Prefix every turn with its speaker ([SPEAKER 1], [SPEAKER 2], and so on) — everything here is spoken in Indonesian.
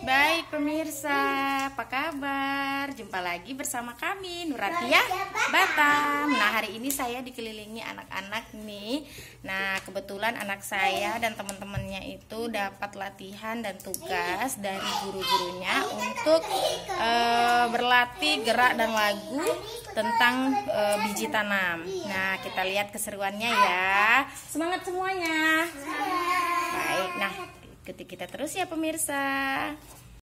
[SPEAKER 1] Baik pemirsa, apa kabar? Jumpa lagi bersama kami Nuratia ya, Batam. Nah, hari ini saya dikelilingi anak-anak nih. Nah, kebetulan anak saya dan teman-temannya itu dapat latihan dan tugas dari guru-gurunya untuk e, berlatih gerak dan lagu tentang e, biji tanam. Nah, kita lihat keseruannya ya.
[SPEAKER 2] Semangat semuanya. Semangat ikuti
[SPEAKER 3] kita terus ya pemirsa.